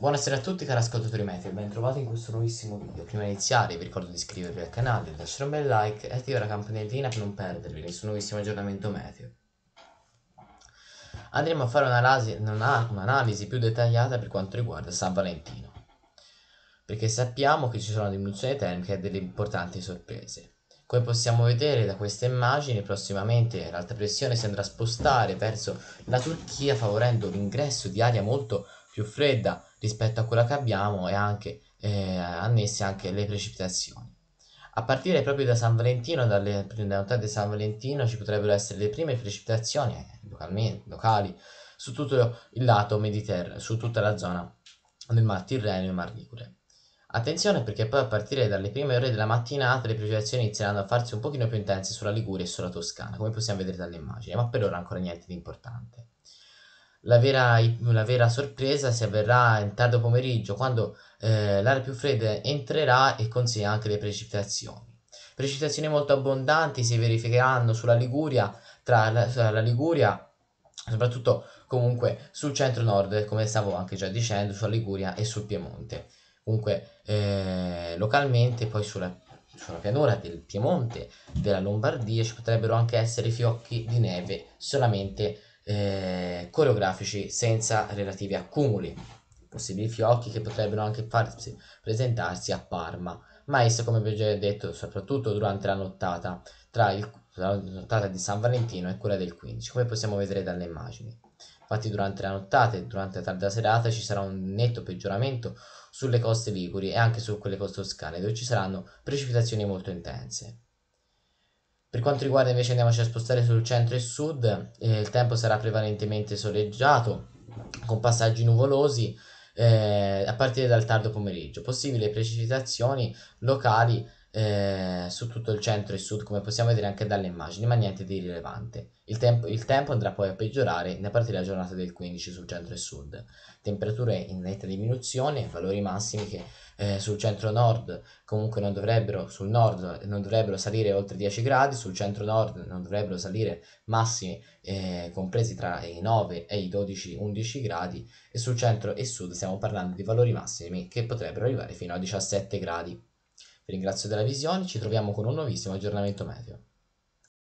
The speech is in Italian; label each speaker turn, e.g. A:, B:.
A: Buonasera a tutti cari ascoltatori meteo e ben trovati in questo nuovissimo video. Prima di iniziare vi ricordo di iscrivervi al canale, lasciare un bel like e attivare la campanellina per non perdervi nessun nuovissimo aggiornamento meteo. Andremo a fare un'analisi, un'analisi più dettagliata per quanto riguarda San Valentino, perché sappiamo che ci sono diminuzioni termiche e delle importanti sorprese. Come possiamo vedere da queste immagini, prossimamente l'alta pressione si andrà a spostare verso la Turchia favorendo l'ingresso di aria molto più fredda rispetto a quella che abbiamo e anche eh, annesse anche le precipitazioni. A partire proprio da San Valentino, dalle notate di San Valentino, ci potrebbero essere le prime precipitazioni eh, locali su tutto il lato mediterraneo, su tutta la zona del Mar Tirreno e Mar Ligure. Attenzione perché poi a partire dalle prime ore della mattinata le precipitazioni inizieranno a farsi un pochino più intense sulla Liguria e sulla Toscana, come possiamo vedere dalle immagini, ma per ora ancora niente di importante. La vera, la vera, sorpresa si avverrà in tardo pomeriggio quando eh, l'aria più fredda entrerà e consegna anche le precipitazioni. Precipitazioni molto abbondanti si verificheranno sulla Liguria, tra la, la Liguria, soprattutto comunque sul centro-nord, come stavo anche già dicendo, sulla Liguria e sul Piemonte. Comunque eh, localmente poi sulla, sulla pianura del Piemonte, della Lombardia ci potrebbero anche essere fiocchi di neve solamente eh, coreografici senza relativi accumuli, possibili fiocchi che potrebbero anche farsi presentarsi a Parma, ma esse, come vi ho già detto, soprattutto durante la nottata, tra il, la nottata di San Valentino e quella del 15, come possiamo vedere dalle immagini. Infatti durante la nottata e durante la tarda serata ci sarà un netto peggioramento sulle coste liguri e anche su quelle coste toscane, dove ci saranno precipitazioni molto intense. Per quanto riguarda invece andiamoci a spostare sul centro e sud, eh, il tempo sarà prevalentemente soleggiato, con passaggi nuvolosi eh, a partire dal tardo pomeriggio, possibili precipitazioni locali eh, su tutto il centro e sud come possiamo vedere anche dalle immagini ma niente di rilevante il, temp- il tempo andrà poi a peggiorare a partire dalla giornata del 15 sul centro e sud temperature in netta diminuzione valori massimi che eh, sul centro nord comunque non dovrebbero sul nord non dovrebbero salire oltre 10 gradi sul centro nord non dovrebbero salire massimi eh, compresi tra i 9 e i 12 11 gradi e sul centro e sud stiamo parlando di valori massimi che potrebbero arrivare fino a 17 gradi vi ringrazio della visione, ci troviamo con un nuovissimo aggiornamento meteo.